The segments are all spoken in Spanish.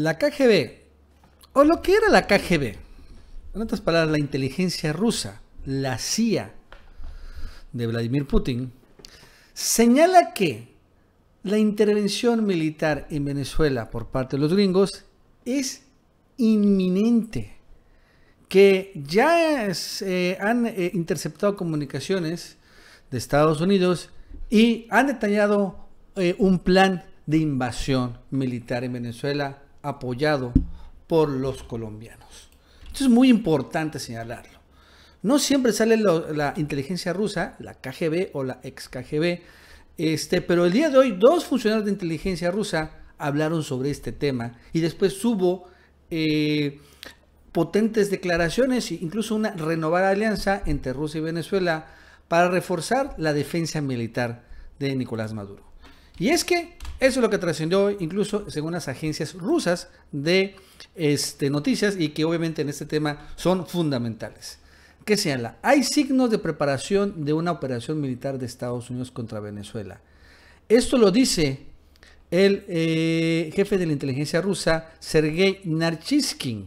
La KGB, o lo que era la KGB, en otras palabras, la inteligencia rusa, la CIA de Vladimir Putin, señala que la intervención militar en Venezuela por parte de los gringos es inminente, que ya eh, han eh, interceptado comunicaciones de Estados Unidos y han detallado eh, un plan de invasión militar en Venezuela apoyado por los colombianos. Esto es muy importante señalarlo. No siempre sale la inteligencia rusa, la KGB o la ex KGB, este, pero el día de hoy dos funcionarios de inteligencia rusa hablaron sobre este tema y después hubo eh, potentes declaraciones e incluso una renovada alianza entre Rusia y Venezuela para reforzar la defensa militar de Nicolás Maduro. Y es que eso es lo que trascendió incluso según las agencias rusas de este, noticias y que obviamente en este tema son fundamentales. ¿Qué señala? Hay signos de preparación de una operación militar de Estados Unidos contra Venezuela. Esto lo dice el eh, jefe de la inteligencia rusa, Sergei Narchiskin,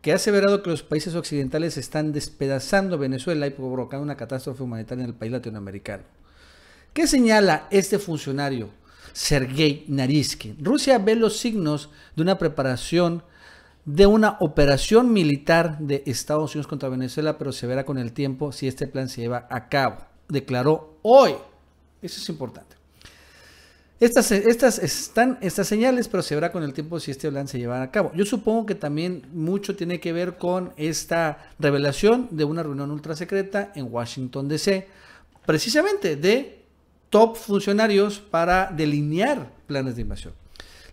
que ha aseverado que los países occidentales están despedazando Venezuela y provocando una catástrofe humanitaria en el país latinoamericano. ¿Qué señala este funcionario, Sergei Nariskin? Rusia ve los signos de una preparación de una operación militar de Estados Unidos contra Venezuela, pero se verá con el tiempo si este plan se lleva a cabo. Declaró hoy. Eso es importante. Estas, estas están estas señales, pero se verá con el tiempo si este plan se llevará a cabo. Yo supongo que también mucho tiene que ver con esta revelación de una reunión ultrasecreta en Washington DC, precisamente de top funcionarios para delinear planes de invasión.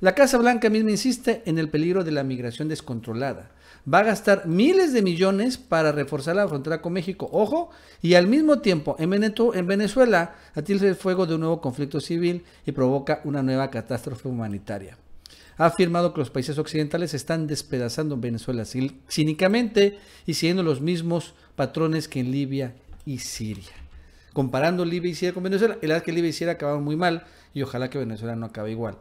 La Casa Blanca misma insiste en el peligro de la migración descontrolada. Va a gastar miles de millones para reforzar la frontera con México, ojo, y al mismo tiempo en, Venezuela atilde el fuego de un nuevo conflicto civil y provoca una nueva catástrofe humanitaria. Ha afirmado que los países occidentales están despedazando Venezuela cínicamente y siguiendo los mismos patrones que en Libia y Siria comparando Libia y Siria con Venezuela. El verdad que Libia y Siria acabaron muy mal y ojalá que Venezuela no acabe igual.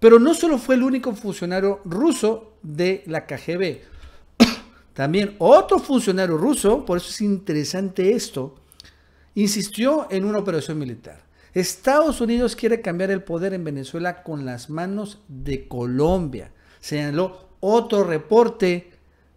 Pero no solo fue el único funcionario ruso de la KGB, también otro funcionario ruso, por eso es interesante esto, insistió en una operación militar. Estados Unidos quiere cambiar el poder en Venezuela con las manos de Colombia, señaló otro reporte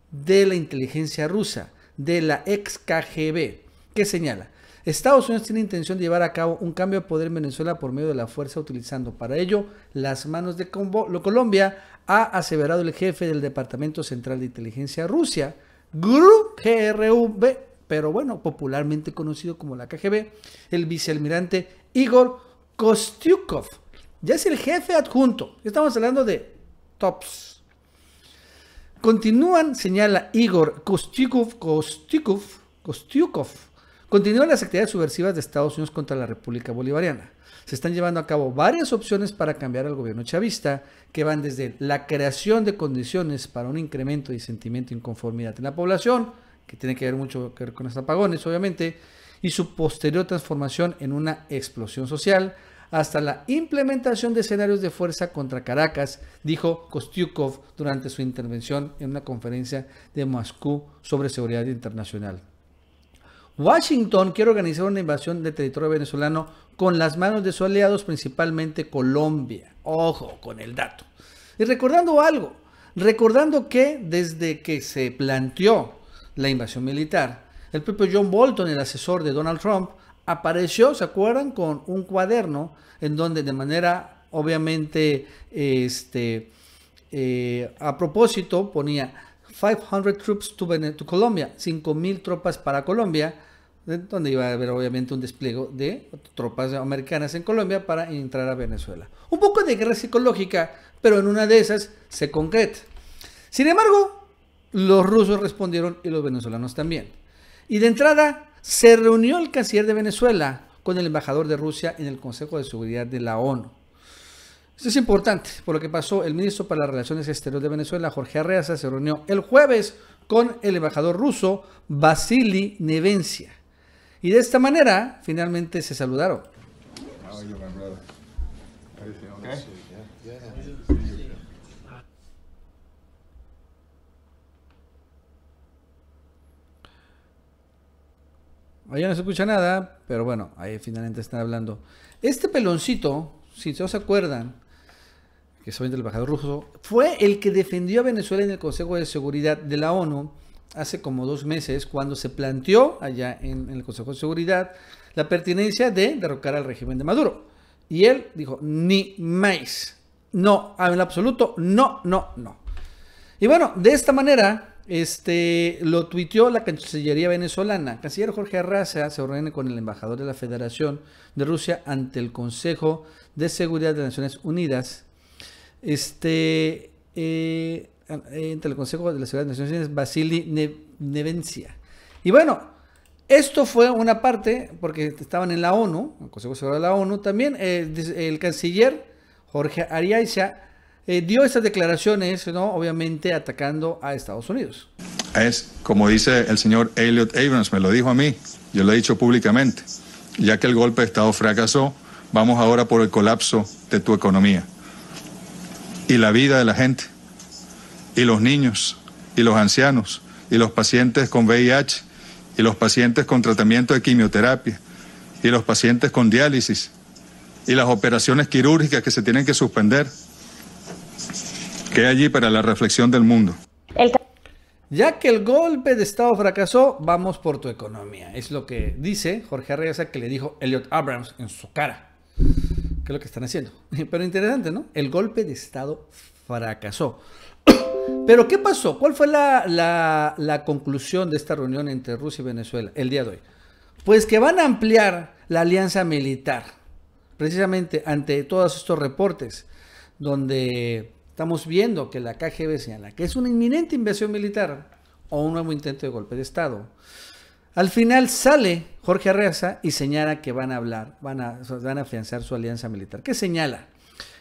de la inteligencia rusa, de la ex KGB, ¿Qué señala, Estados Unidos tiene intención de llevar a cabo un cambio de poder en Venezuela por medio de la fuerza, utilizando para ello las manos de Colombia, ha aseverado el jefe del Departamento Central de Inteligencia Rusia, GRUB, pero bueno, popularmente conocido como la KGB, el vicealmirante Igor Kostyukov. Ya es el jefe adjunto. Estamos hablando de tops. Continúan, señala Igor Kostyukov, Kostyukov, Kostyukov Continúan las actividades subversivas de Estados Unidos contra la República Bolivariana. Se están llevando a cabo varias opciones para cambiar al gobierno chavista, que van desde la creación de condiciones para un incremento de sentimiento de inconformidad en la población, que tiene que ver mucho con los apagones, obviamente, y su posterior transformación en una explosión social, hasta la implementación de escenarios de fuerza contra Caracas, dijo Kostyukov durante su intervención en una conferencia de Moscú sobre seguridad internacional. Washington quiere organizar una invasión de territorio venezolano con las manos de sus aliados, principalmente Colombia. Ojo con el dato. Y recordando algo, recordando que desde que se planteó la invasión militar, el propio John Bolton, el asesor de Donald Trump, apareció, ¿se acuerdan?, con un cuaderno en donde de manera obviamente este, eh, a propósito ponía 500 troops to, to Colombia, 5.000 tropas para Colombia, donde iba a haber obviamente un despliegue de tropas americanas en Colombia para entrar a Venezuela. Un poco de guerra psicológica, pero en una de esas se concreta. Sin embargo, los rusos respondieron y los venezolanos también. Y de entrada se reunió el canciller de Venezuela con el embajador de Rusia en el Consejo de Seguridad de la ONU. Esto es importante, por lo que pasó, el ministro para las Relaciones Exteriores de Venezuela, Jorge Arreaza, se reunió el jueves con el embajador ruso Vasily Nevencia. Y de esta manera, finalmente se saludaron. Ahí no se escucha nada, pero bueno, ahí finalmente están hablando. Este peloncito, si se os acuerdan, que es el embajador ruso, fue el que defendió a Venezuela en el Consejo de Seguridad de la ONU hace como dos meses, cuando se planteó allá en, el Consejo de Seguridad la pertinencia de derrocar al régimen de Maduro. Y él dijo, ni más. No, en absoluto, no, no, no. Y bueno, de esta manera, este, lo tuiteó la Cancillería venezolana. Canciller Jorge Arrasa se reúne con el embajador de la Federación de Rusia ante el Consejo de Seguridad de Naciones Unidas este, eh, entre el Consejo de la Ciudad de Naciones Unidas, Vasily Nevencia. Y bueno, esto fue una parte, porque estaban en la ONU, el Consejo de Seguridad de la ONU, también eh, el canciller Jorge Arias eh, dio estas declaraciones, ¿no? obviamente atacando a Estados Unidos. Es como dice el señor Elliot Abrams, me lo dijo a mí, yo lo he dicho públicamente, ya que el golpe de Estado fracasó, vamos ahora por el colapso de tu economía y la vida de la gente, y los niños, y los ancianos, y los pacientes con VIH, y los pacientes con tratamiento de quimioterapia, y los pacientes con diálisis, y las operaciones quirúrgicas que se tienen que suspender. Que allí para la reflexión del mundo. Ya que el golpe de Estado fracasó, vamos por tu economía. Es lo que dice Jorge Arreaza que le dijo Elliot Abrams en su cara. ¿Qué es lo que están haciendo. Pero interesante, ¿no? El golpe de Estado fracasó. Pero ¿qué pasó? ¿Cuál fue la, conclusión de esta reunión entre Rusia y Venezuela el día de hoy? Pues que van a ampliar la alianza militar, precisamente ante todos estos reportes, donde estamos viendo que la KGB señala que es una inminente invasión militar o un nuevo intento de golpe de Estado. Al final sale Jorge Arreaza y señala que van a hablar, van a, afianzar su alianza militar. ¿Qué señala?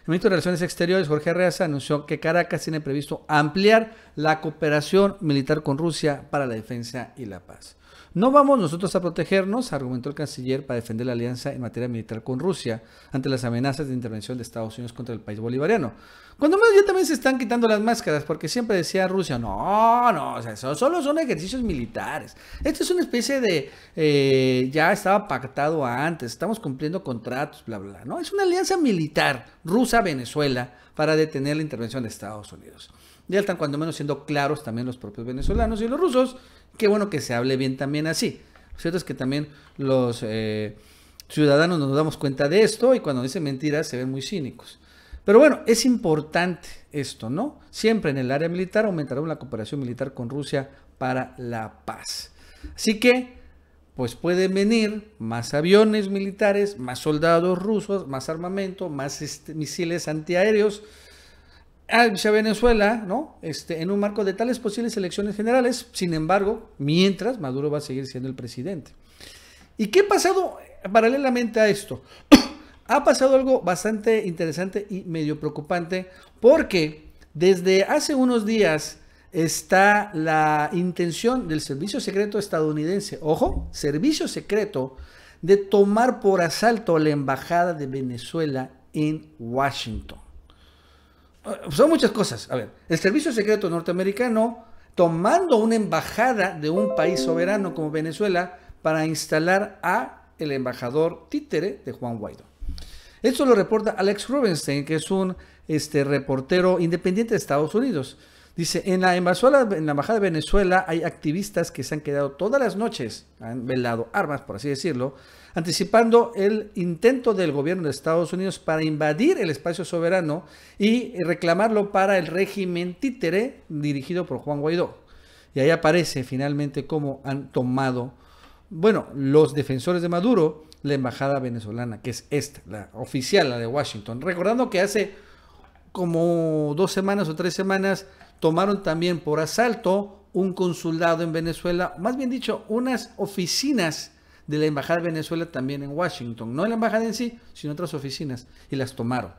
El ministro de Relaciones Exteriores, Jorge Arreaza, anunció que Caracas tiene previsto ampliar la cooperación militar con Rusia para la defensa y la paz. No vamos nosotros a protegernos, argumentó el canciller para defender la alianza en materia militar con Rusia ante las amenazas de intervención de Estados Unidos contra el país bolivariano. Cuando menos ya también se están quitando las máscaras, porque siempre decía Rusia, no, no, o sea, solo son ejercicios militares. Esto es una especie de, eh, ya estaba pactado antes, estamos cumpliendo contratos, bla, bla, ¿no? Es una alianza militar rusa-Venezuela para detener la intervención de Estados Unidos ya están cuando menos siendo claros también los propios venezolanos y los rusos. Qué bueno que se hable bien también así. Lo cierto es que también los eh, ciudadanos nos damos cuenta de esto y cuando dicen mentiras se ven muy cínicos. Pero bueno, es importante esto, ¿no? Siempre en el área militar aumentaremos la cooperación militar con Rusia para la paz. Así que, pues pueden venir más aviones militares, más soldados rusos, más armamento, más este, misiles antiaéreos. Ah, a Venezuela, ¿no? Este, en un marco de tales posibles elecciones generales. Sin embargo, mientras Maduro va a seguir siendo el presidente. ¿Y qué ha pasado eh, paralelamente a esto? ha pasado algo bastante interesante y medio preocupante porque desde hace unos días está la intención del Servicio Secreto estadounidense, ojo, Servicio Secreto, de tomar por asalto la Embajada de Venezuela en Washington. Ah, son muchas cosas. A ver, el Servicio Secreto norteamericano tomando una embajada de un país soberano como Venezuela para instalar a el embajador títere de Juan Guaidó. Esto lo reporta Alex Rubenstein, que es un este, reportero independiente de Estados Unidos. Dice, en la, embajada, de Venezuela hay activistas que se han quedado todas las noches, han velado armas, por así decirlo, anticipando el intento del gobierno de Estados Unidos para invadir el espacio soberano y reclamarlo para el régimen títere dirigido por Juan Guaidó. Y ahí aparece finalmente cómo han tomado, bueno, los defensores de Maduro, la embajada venezolana, que es esta, la oficial, la de Washington. Recordando que hace como dos semanas o tres semanas tomaron también por asalto un consulado en Venezuela, más bien dicho, unas oficinas de la Embajada de Venezuela también en Washington. No la Embajada en sí, sino otras oficinas. Y las tomaron.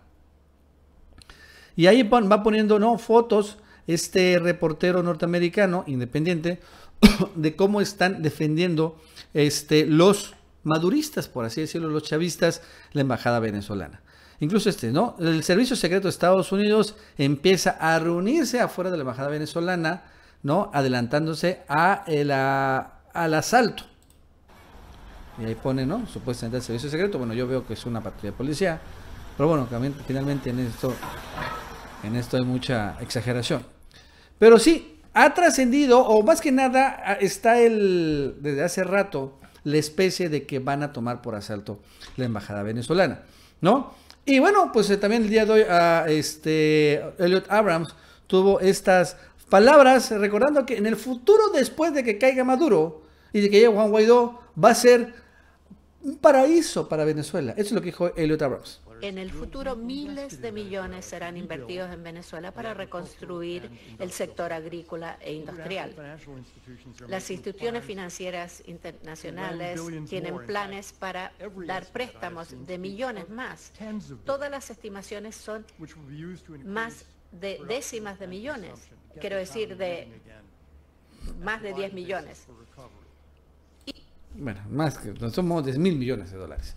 Y ahí va poniendo ¿no? fotos este reportero norteamericano, independiente, de cómo están defendiendo este, los maduristas, por así decirlo, los chavistas, la Embajada venezolana. Incluso este, ¿no? El Servicio Secreto de Estados Unidos empieza a reunirse afuera de la Embajada venezolana, ¿no? Adelantándose a al asalto. Y ahí pone, ¿no? Supuestamente el Servicio Secreto. Bueno, yo veo que es una patrulla de policía. Pero bueno, finalmente en esto, en esto hay mucha exageración. Pero sí, ha trascendido, o más que nada, está el, desde hace rato, la especie de que van a tomar por asalto la embajada venezolana, ¿no? Y bueno, pues eh, también el día de hoy a ah, este, Elliot Abrams tuvo estas palabras recordando que en el futuro después de que caiga Maduro y de que llegue Juan Guaidó va a ser un paraíso para Venezuela. Eso es lo que dijo Elliot Abrams. En el futuro, miles de millones serán invertidos en Venezuela para reconstruir el sector agrícola e industrial. Las instituciones financieras internacionales tienen planes para dar préstamos de millones más. Todas las estimaciones son más de décimas de millones, quiero decir, de más de 10 millones. Bueno, más que, somos 10 mil millones de dólares.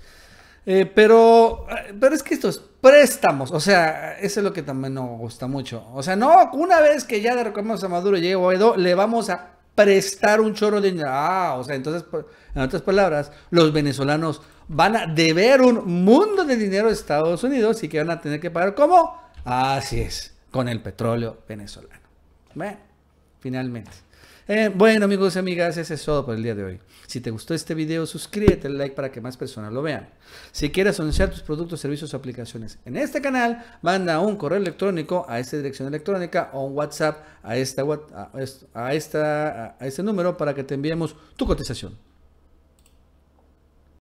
Eh, pero, eh, pero es que estos préstamos, o sea, eso es lo que también nos gusta mucho. O sea, no, una vez que ya derrocamos a Maduro y llegue Guaidó, le vamos a prestar un chorro de dinero. Ah, o sea, entonces, en otras palabras, los venezolanos van a deber un mundo de dinero a Estados Unidos y que van a tener que pagar. ¿Cómo? Así es, con el petróleo venezolano finalmente. Eh, bueno, amigos y amigas, ese es todo por el día de hoy. Si te gustó este video, suscríbete, like para que más personas lo vean. Si quieres anunciar tus productos, servicios o aplicaciones en este canal, manda un correo electrónico a esta dirección electrónica o un WhatsApp a, esta, a, esta, a este número para que te enviemos tu cotización.